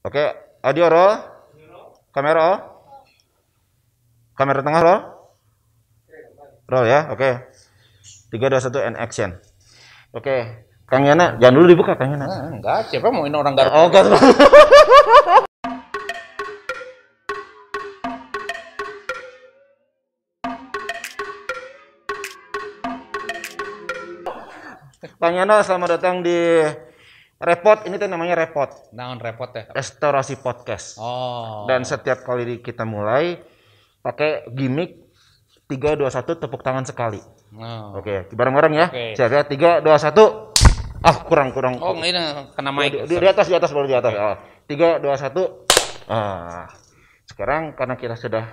Oke, audio roll. Kamera roll. Kamera tengah roll. Roll ya, oke. Tiga dua satu and action. Oke, Kang Yana, jangan dulu dibuka Kang Yana. Nah, enggak, siapa mau ini orang garpu? Oh, enggak. Kang Yana, selamat datang di Repot ini tuh namanya repot. Naon repot ya? Restorasi podcast. Oh. Dan setiap kali kita mulai pakai gimmick tiga dua satu tepuk tangan sekali. Oh. Oke, okay, bareng-bareng ya. Okay. Siap ya. 3 2 Ah, kurang kurang. Oh, ini kena mic. Di, di, di atas di atas baru di atas. Okay. Oh. 3 2 1. Ah. Sekarang karena kita sudah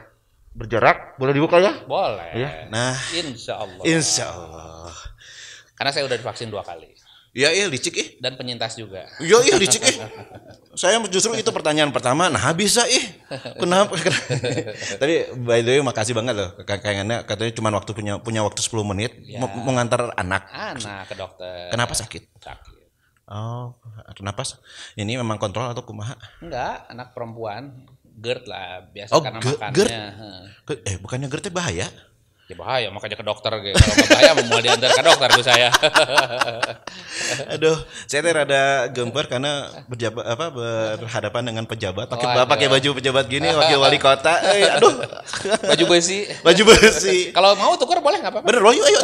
berjarak, boleh dibuka ya? Boleh. Ya. Nah, insyaallah. Insyaallah. Karena saya udah divaksin dua kali. Iya iya licik ih. Dan penyintas juga. Iya iya licik ih. Saya justru itu pertanyaan pertama. Nah bisa ih. Kenapa? Tadi by the way makasih banget loh. Kayaknya katanya cuma waktu punya punya waktu 10 menit ya. mengantar anak. Anak ke dokter. Kenapa sakit? Sakit. Oh, napas. Ini memang kontrol atau kumaha? Enggak, anak perempuan GERD lah biasa oh, karena GERD? makannya. GERD? Eh, bukannya GERD bahaya? Ya bahaya, makanya ke dokter. Gitu. Kalau bahaya mau diantar ke dokter tuh saya. Aduh, saya teh rada gempar karena berjabat apa berhadapan dengan pejabat. Pakai oh, pakai baju pejabat gini, wakil wali kota. Eh, aduh. Baju besi. Baju besi. Kalau mau tukar boleh nggak apa-apa. Bener, yuk ayo.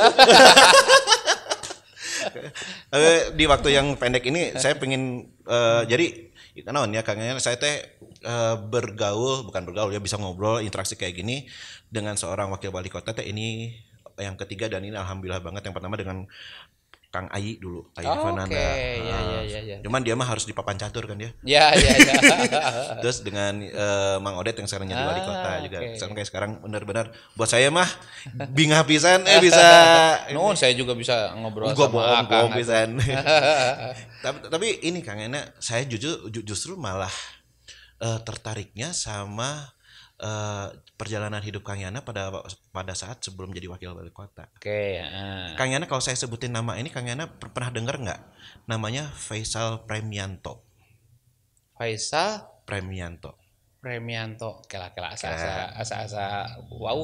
Eh, di waktu yang pendek ini saya pengen uh, jadi itu naon ya kayaknya saya teh eh, bergaul bukan bergaul ya bisa ngobrol interaksi kayak gini dengan seorang wakil wali kota teh ini yang ketiga dan ini alhamdulillah banget yang pertama dengan Kang Ayi dulu, Ayi oh, Fernanda. Okay. Iya, iya, nah, ya, ya, ya, Cuman dia mah harus dipapan catur kan dia. ya. ya ya. Terus dengan uh, Mang Odet yang sekarang jadi ah, wali kota juga. Okay. Sekarang kayak sekarang benar-benar buat saya mah bingah pisan eh bisa No, saya juga bisa ngobrol gua sama bohong, Kang. Bohong pisan. tapi, tapi ini Kang Ena, saya jujur justru malah uh, tertariknya sama uh, perjalanan hidup Kang Yana pada pada saat sebelum jadi wakil wali kota. Oke. Okay, uh. Kang Yana kalau saya sebutin nama ini Kang Yana pernah dengar nggak? Namanya Faisal Premianto. Faisal Premianto. Premianto, kela kela asa asa asa asa wow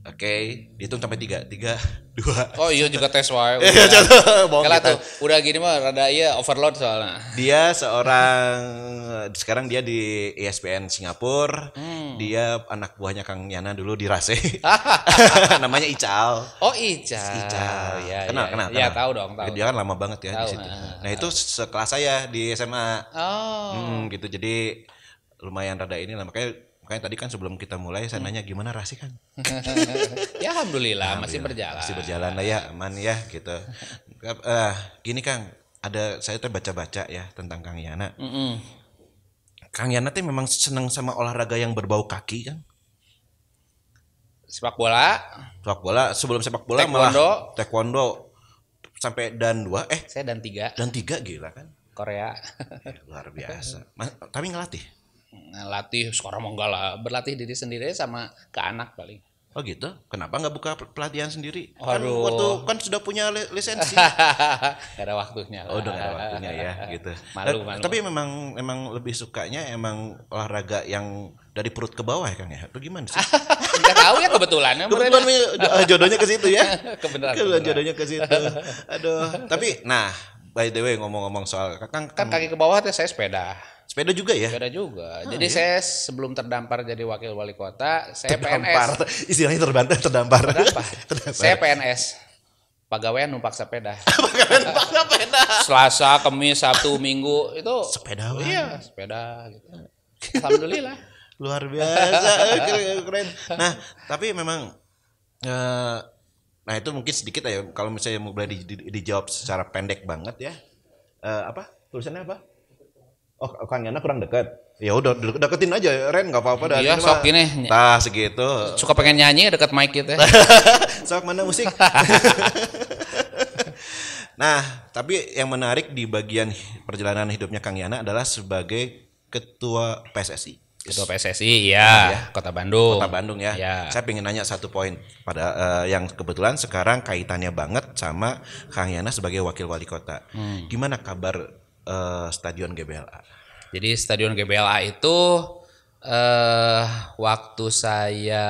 Oke, okay. dihitung sampai tiga, tiga, dua. Oh iya juga tes wae. Iya Kalau tuh udah gini mah rada iya overload soalnya. Dia seorang sekarang dia di ESPN Singapura. Hmm. Dia anak buahnya Kang Yana dulu di Rase. Namanya Ical. Oh Ical. Ical. Ya, kenal, ya, kenal, ya, kenal. Ya tahu dong. Tahu. Dia kan lama banget ya tahu, di situ. Nah, nah, nah itu nah. sekelas saya di SMA. Oh. Hmm, gitu jadi lumayan rada ini lah makanya Makanya tadi kan sebelum kita mulai saya hmm. nanya gimana Rasi kan? ya alhamdulillah, alhamdulillah masih berjalan. Masih berjalan lah ya, aman ya gitu. Uh, gini Kang, ada saya tuh baca-baca ya tentang Kang Yana. Mm -mm. Kang Yana tuh memang seneng sama olahraga yang berbau kaki kan? Sepak bola. Sepak bola sebelum sepak bola taekwondo. malah taekwondo sampai dan dua eh saya dan tiga dan tiga gila kan Korea ya, luar biasa Mas, tapi ngelatih Nah, latih sekarang enggak berlatih diri sendiri sama ke anak paling Oh gitu? Kenapa nggak buka pelatihan sendiri? Aduh. Kan waktu kan sudah punya lisensi. gak ada waktunya. Lah. Oh, udah gak ada waktunya ya, gitu. Malu, eh, malu. Tapi memang memang lebih sukanya emang olahraga yang dari perut ke bawah ya Kang ya? Atau gimana sih? nggak tahu ya kebetulan. kebetulan eh, jodohnya ke situ ya. kebetulan. kebetulan jodohnya ke situ. Aduh, tapi nah, by the way ngomong-ngomong soal Kang kan kaki ke bawah tuh saya sepeda. Sepeda juga ya? Sepeda juga. Ah, jadi iya. saya sebelum terdampar jadi wakil wali kota, saya terdampar. PNS. Istilahnya terdampar, terdampar. Terdampar. Saya PNS. Pegawai numpak sepeda. Pegawai numpak sepeda. Selasa, Kamis, Sabtu, Minggu itu sepeda. Iya, sepeda gitu. Alhamdulillah. Luar biasa, keren. Nah, tapi memang uh, nah itu mungkin sedikit ya kalau misalnya mau boleh di, di, dijawab secara pendek banget ya. Uh, apa? Tulisannya apa? Oh, Kang Yana kurang dekat. Ya udah deketin aja, Ren nggak apa-apa dah. Iya, sok gini Tah segitu. Suka pengen nyanyi dekat mic gitu. Ya. sok mana musik? nah, tapi yang menarik di bagian perjalanan hidupnya Kang Yana adalah sebagai ketua PSSI. Ketua PSSI, ya, nah, ya. Kota Bandung. Kota Bandung ya. ya. Saya ingin nanya satu poin pada uh, yang kebetulan sekarang kaitannya banget sama Kang Yana sebagai wakil wali kota. Hmm. Gimana kabar uh, Stadion GBLA. Jadi Stadion GBLA itu uh, waktu saya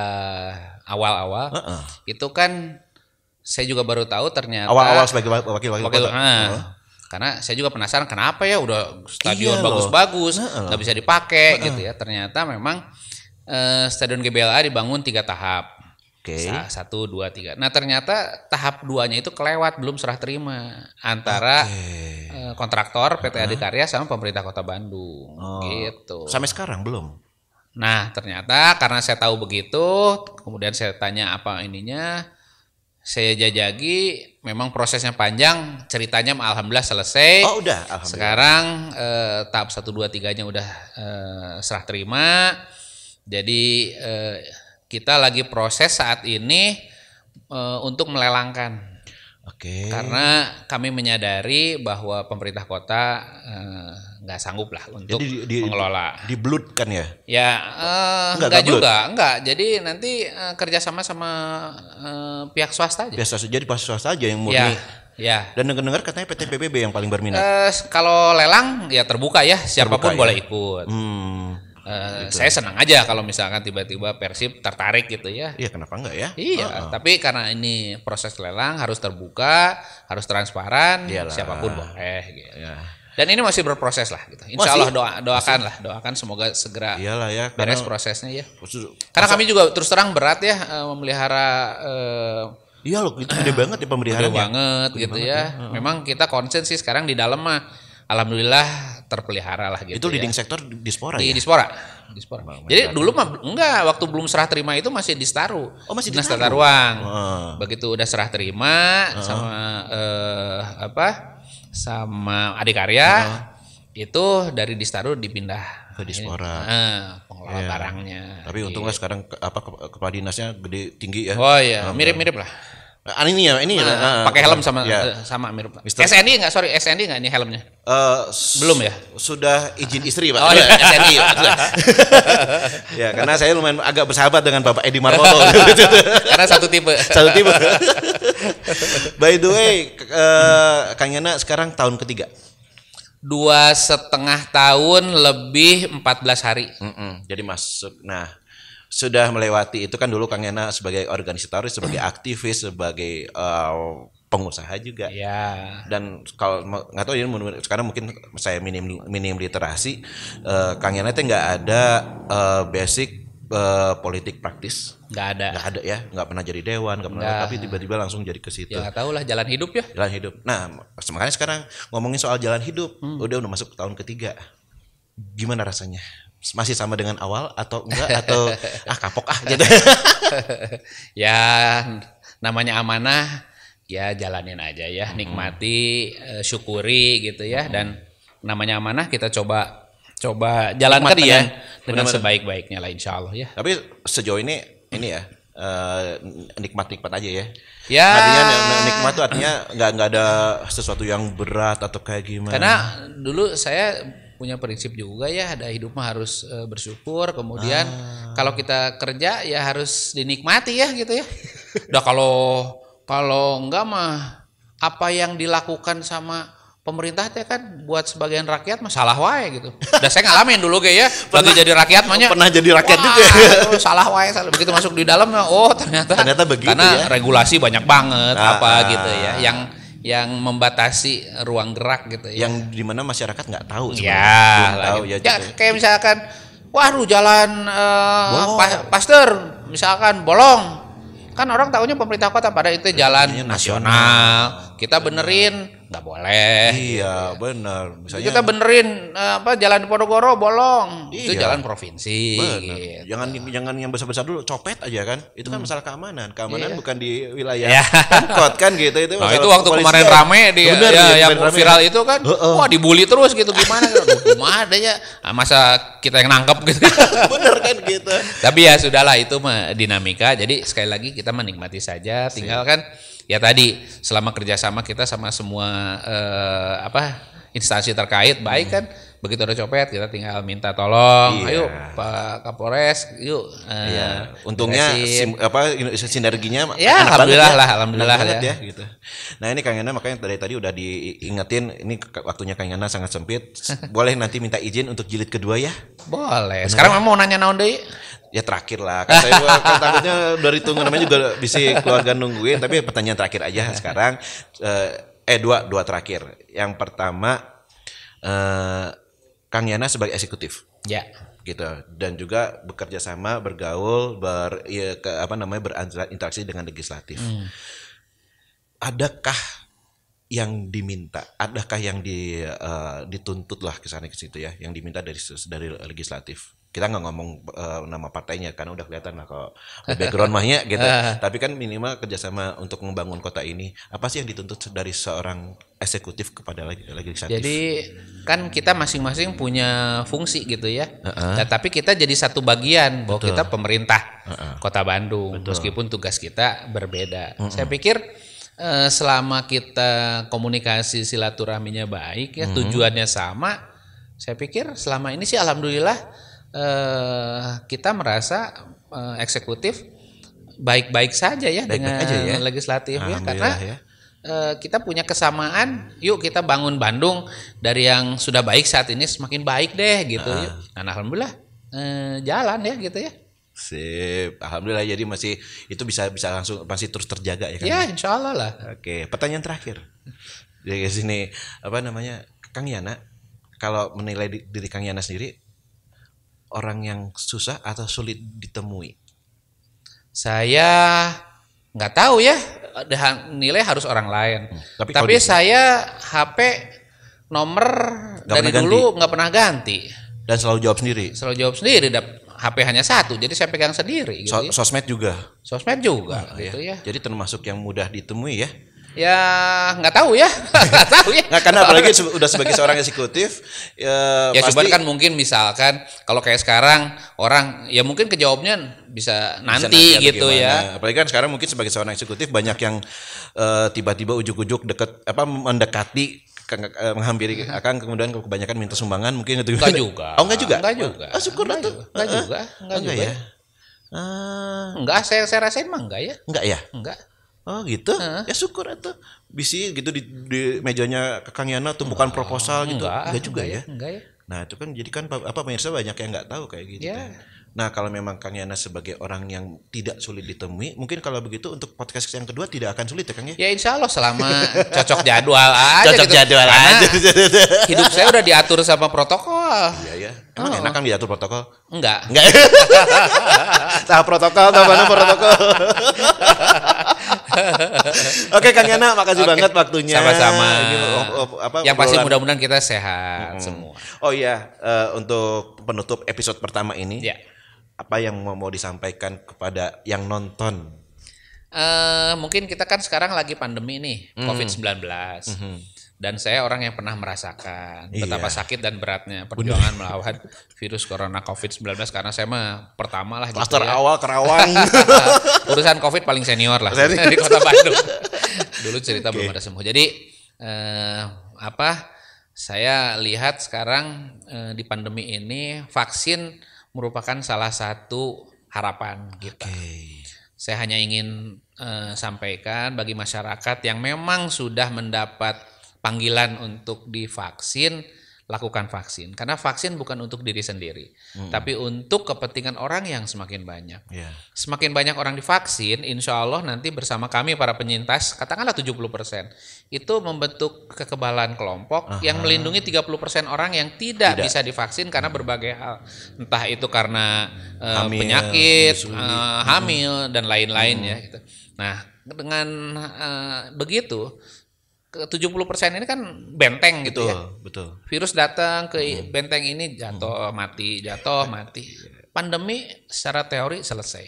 awal-awal uh -uh. itu kan saya juga baru tahu ternyata awal-awal sebagai wakil wakil, Karena saya juga penasaran kenapa ya udah stadion iya bagus-bagus iya nggak -bagus, bisa dipakai uh -uh. gitu ya. Ternyata memang uh, stadion GBLA dibangun tiga tahap. Oke. Okay. Satu, dua, tiga. Nah ternyata tahap duanya itu kelewat belum serah terima antara okay. Eh, kontraktor PT uh -huh. Adikarya sama pemerintah Kota Bandung. Oh. Gitu. Sampai sekarang belum. Nah ternyata karena saya tahu begitu, kemudian saya tanya apa ininya, saya jajagi. Memang prosesnya panjang, ceritanya alhamdulillah selesai. Oh udah. Alhamdulillah. Sekarang eh, tahap satu, dua, tiganya udah eh, serah terima. Jadi eh, kita lagi proses saat ini e, untuk melelangkan. Oke. Okay. Karena kami menyadari bahwa pemerintah kota eh, nggak e, sanggup lah untuk jadi, di, mengelola. Dibelutkan ya? Ya, e, eh, enggak, enggak juga, enggak. Jadi nanti e, kerjasama sama e, pihak swasta aja. Pihak swasta, jadi pihak swasta aja yang murni. Ya. Ya. Dan dengar-dengar katanya PT PBB yang paling berminat. Eh, kalau lelang ya terbuka ya, siapapun terbuka, ya? boleh ya? ikut. Hmm. Eh, gitu. Saya senang aja kalau misalkan tiba-tiba Persib tertarik gitu ya. Iya kenapa enggak ya? Iya, uh -uh. tapi karena ini proses lelang harus terbuka, harus transparan, Yalah. siapapun boleh gitu. Ya. Dan ini masih berproses lah gitu. Insya masih? Allah doa, doakan lah, doakan semoga segera Iyalah ya, beres prosesnya ya. Maksud, karena masa, kami juga terus terang berat ya eh, memelihara uh, Iya loh, itu gede banget ya pemeliharaannya. Gede banget gede gitu banget ya. ya. Memang kita konsen sih sekarang di dalam mah alhamdulillah terpelihara lah gitu. Itu ya. leading ya. sektor dispora di, ya? Dispora. Dispora. Bang, Jadi dulu mah enggak waktu belum serah terima itu masih di Staru. Oh, masih di Staru. Ruang. Uh. Begitu udah serah terima uh. sama uh, apa? sama adik karya uh. itu dari di staru dipindah ke Dispora. Uh, pengelola yeah. barangnya. Tapi gitu. untunglah sekarang ke, apa kepala dinasnya gede tinggi ya. Oh iya, mirip-mirip lah. Ini ya, ini ya. pakai helm sama ya. sama mirip. Mister... SNI enggak? Sorry, snd enggak ini helmnya? Uh, belum ya sudah izin istri pak oh, iya. SNI ya, ya. ya karena saya lumayan agak bersahabat dengan bapak Edi Marmoto karena satu tipe satu tipe by the way uh, Kang Yana sekarang tahun ketiga dua setengah tahun lebih 14 hari mm -mm, jadi masuk nah sudah melewati itu kan dulu Kang Yana sebagai organisatoris sebagai aktivis sebagai uh, pengusaha juga. Yeah. Dan kalau nggak tahu ya sekarang mungkin saya minim minim literasi, uh, Kang Yana itu nggak ada uh, basic uh, politik praktis. Nggak ada. Nggak ada ya, nggak pernah jadi dewan, nggak pernah. Tapi tiba-tiba langsung jadi ke situ. Ya nggak tahu lah jalan hidup ya. Jalan hidup. Nah makanya sekarang ngomongin soal jalan hidup, hmm. udah udah masuk ke tahun ketiga. Gimana rasanya? masih sama dengan awal atau enggak atau ah kapok ah gitu. ya namanya amanah ya jalanin aja ya, hmm. nikmati, uh, syukuri gitu ya dan namanya amanah kita coba coba jalankan Mata ya dengan, ya. dengan sebaik-baiknya lah insya Allah ya. Tapi sejauh ini ini ya eh, nikmat-nikmat uh, aja ya. Ya. Artinya nikmat itu artinya nggak nggak ada sesuatu yang berat atau kayak gimana. Karena dulu saya punya prinsip juga ya ada hidup mah harus eh, bersyukur kemudian ah. kalau kita kerja ya harus dinikmati ya gitu ya. Udah kalau kalau enggak mah apa yang dilakukan sama pemerintah teh kan buat sebagian rakyat masalah wae gitu. Udah saya ngalamin dulu kayak ya, pernah jadi rakyat mah Pernah jadi rakyat Wah, juga. Ya? salah wae salah. Begitu masuk di dalam oh ternyata ternyata begitu karena ya. regulasi banyak banget nah, apa nah, gitu ya yang yang membatasi ruang gerak gitu ya. Yang mana masyarakat nggak tahu sebenarnya. Ya, tahu gitu. ya. ya gitu. kayak misalkan waduh jalan uh, eh, wow. pa, pasteur misalkan bolong Kan orang tahunya pemerintah kota pada itu jalan iya, nasional. Kita benerin nggak boleh. Iya, benar. Misalnya iya, kita benerin eh, apa jalan Ponorogo bolong. Iya. Itu jalan provinsi. Gitu. Jangan jangan yang besar-besar dulu, copet aja kan. Itu kan hmm. masalah keamanan. Keamanan iya. bukan di wilayah iya. kuat kan gitu itu. Nah, itu waktu kemarin kemarin rame di ya, iya, yang rame. viral itu kan. Uh -uh. Wah, dibully terus gitu gimana Gimana adanya ah, masa kita yang nangkep gitu. bener kan gitu. Tapi ya sudahlah itu mah dinamika. Jadi sekali lagi kita menikmati saja, tinggal tinggalkan ya tadi selama kerjasama kita sama semua eh, apa instansi terkait baik hmm. kan begitu ada copet kita tinggal minta tolong iya. ayo Pak Kapolres yuk eh, uh, untungnya sim, apa sinerginya ya alhamdulillah ya. lah alhamdulillah ya. ya gitu nah ini Kang Yana makanya dari tadi udah diingetin ini waktunya Kang Yana sangat sempit boleh nanti minta izin untuk jilid kedua ya boleh Bener. sekarang ya? mau nanya naon deh ya terakhir lah kan saya takutnya dari tunggu namanya juga bisa keluarga nungguin tapi pertanyaan terakhir aja iya. sekarang eh, eh dua dua terakhir yang pertama eh, Kang Yana sebagai eksekutif ya gitu dan juga bekerja sama bergaul ber ya, ke, apa namanya berinteraksi dengan legislatif hmm. adakah yang diminta adakah yang di, uh, eh, dituntut lah ke sana ke situ ya yang diminta dari dari legislatif kita nggak ngomong uh, nama partainya karena udah kelihatan lah kalau background mahnya gitu. Ah. Tapi kan minimal kerjasama untuk membangun kota ini apa sih yang dituntut dari seorang eksekutif kepada legislatif? Jadi kan kita masing-masing punya fungsi gitu ya. Uh-uh. tapi kita jadi satu bagian bahwa Betul. kita pemerintah uh-uh. kota Bandung Betul. meskipun tugas kita berbeda. Uh-uh. Saya pikir uh, selama kita komunikasi silaturahminya baik ya uh-uh. tujuannya sama. Saya pikir selama ini sih alhamdulillah eh, kita merasa eh, eksekutif baik-baik saja ya baik -baik dengan aja ya. legislatif ya karena ya. Eh, kita punya kesamaan yuk kita bangun Bandung dari yang sudah baik saat ini semakin baik deh gitu ah. yuk. Nah, alhamdulillah eh, jalan ya gitu ya. Sip, alhamdulillah jadi masih itu bisa bisa langsung masih terus terjaga ya kan? Ya, insyaallah lah. Oke, pertanyaan terakhir dari sini apa namanya Kang Yana, kalau menilai diri Kang Yana sendiri orang yang susah atau sulit ditemui. saya nggak tahu ya nilai harus orang lain. Hmm, tapi tapi saya HP nomor gak dari dulu nggak pernah ganti. Dan selalu jawab sendiri. Selalu jawab sendiri. HP hanya satu, jadi saya pegang sendiri. Gitu. So, ya. sosmed juga. Sosmed juga, nah, gitu ya. ya. Jadi termasuk yang mudah ditemui ya. Ya nggak tahu ya, nggak tahu ya. Nggak karena apalagi sudah sebagai seorang eksekutif. Ya, ya pasti... kan mungkin misalkan kalau kayak sekarang orang ya mungkin kejawabnya bisa nanti, bisa nanti gitu ya. Apalagi kan sekarang mungkin sebagai seorang eksekutif banyak yang tiba eh, tiba-tiba ujuk-ujuk deket apa mendekati eh, menghampiri hmm. akan kemudian kebanyakan minta sumbangan mungkin itu Enggak juga. Oh enggak juga. Enggak juga. Oh, syukur enggak juga. Enggak ah, juga. Enggak, enggak ya? juga. Ya. Ah. enggak saya saya rasain mah enggak ya. Enggak ya? Enggak. Oh gitu? Uh. Ya syukur atau bisi gitu di, di mejanya Kang Yana tuh bukan oh, proposal gitu. Enggak, enggak juga enggak, ya? ya. Enggak ya. Nah, itu kan jadi kan apa pemirsa banyak yang nggak tahu kayak gitu. Yeah. Kan. Nah, kalau memang Kang Yana sebagai orang yang tidak sulit ditemui, mungkin kalau begitu untuk podcast yang kedua tidak akan sulit ya Kang ya? Ya insya Allah selama cocok jadwal aja. Cocok gitu. jadwal Karena aja. hidup saya udah diatur sama protokol. Iya ya. Emang oh. enak kan diatur protokol? Enggak. Enggak. Tahap protokol, tahap protokol. Oke Kang Yana, makasih okay. banget waktunya. Sama-sama. Yang pasti mudah-mudahan kita sehat hmm. semua. Oh iya, uh, untuk penutup episode pertama ini, ya. apa yang mau, mau disampaikan kepada yang nonton? Uh, mungkin kita kan sekarang lagi pandemi nih, mm. COVID-19. Hmm dan saya orang yang pernah merasakan iya. betapa sakit dan beratnya perjuangan melawan virus corona COVID-19 karena saya mah pertama lah Klaster gitu ya. awal Kerawang. Nah, urusan COVID paling senior lah di Kota Bandung. Dulu cerita okay. belum ada sembuh. Jadi eh, apa saya lihat sekarang eh, di pandemi ini vaksin merupakan salah satu harapan kita. Okay. Saya hanya ingin eh, sampaikan bagi masyarakat yang memang sudah mendapat panggilan untuk divaksin, lakukan vaksin. Karena vaksin bukan untuk diri sendiri, hmm. tapi untuk kepentingan orang yang semakin banyak. Yeah. Semakin banyak orang divaksin, insya Allah nanti bersama kami para penyintas, katakanlah 70%, itu membentuk kekebalan kelompok Aha. yang melindungi 30% orang yang tidak, tidak. bisa divaksin karena hmm. berbagai hal. Entah itu karena uh, penyakit, uh, hamil, hmm. dan lain-lain hmm. ya. Gitu. Nah, dengan uh, begitu 70% ini kan benteng gitu ya. betul, ya. Betul. Virus datang ke hmm. benteng ini jatuh hmm. mati, jatuh mati. Iya. Pandemi secara teori selesai.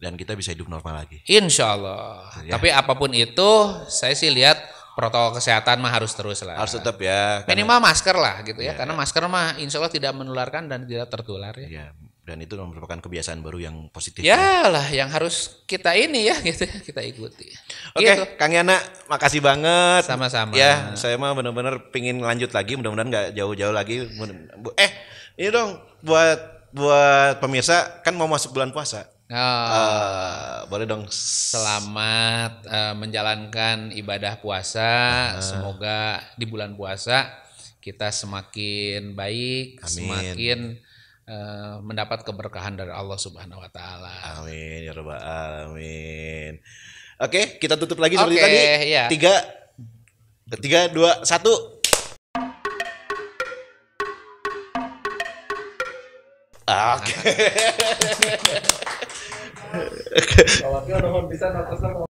Dan kita bisa hidup normal lagi. Insya Allah. Ya. Tapi apapun itu, saya sih lihat protokol kesehatan mah harus terus lah. Harus tetap ya. Minimal masker lah gitu ya. ya. Karena masker mah insya Allah tidak menularkan dan tidak tertular ya. ya dan itu merupakan kebiasaan baru yang positif. Ya. Yalah, ya. yang harus kita ini ya gitu ya, kita ikuti. Oke, okay, gitu. Kang Yana, makasih banget. Sama-sama. Ya, saya mah benar-benar pingin lanjut lagi, mudah-mudahan nggak jauh-jauh lagi. Eh, ini dong buat buat pemirsa kan mau masuk bulan puasa. Oh, uh, boleh dong. Selamat uh, menjalankan ibadah puasa. Uh. Semoga di bulan puasa kita semakin baik, Amin. semakin Eh, mendapat keberkahan dari Allah Subhanahu wa taala. Amin ya rabbal alamin. Oke, kita tutup lagi seperti okay, tadi. Ya. Tiga, tiga, dua, satu. Ah, oke. Okay.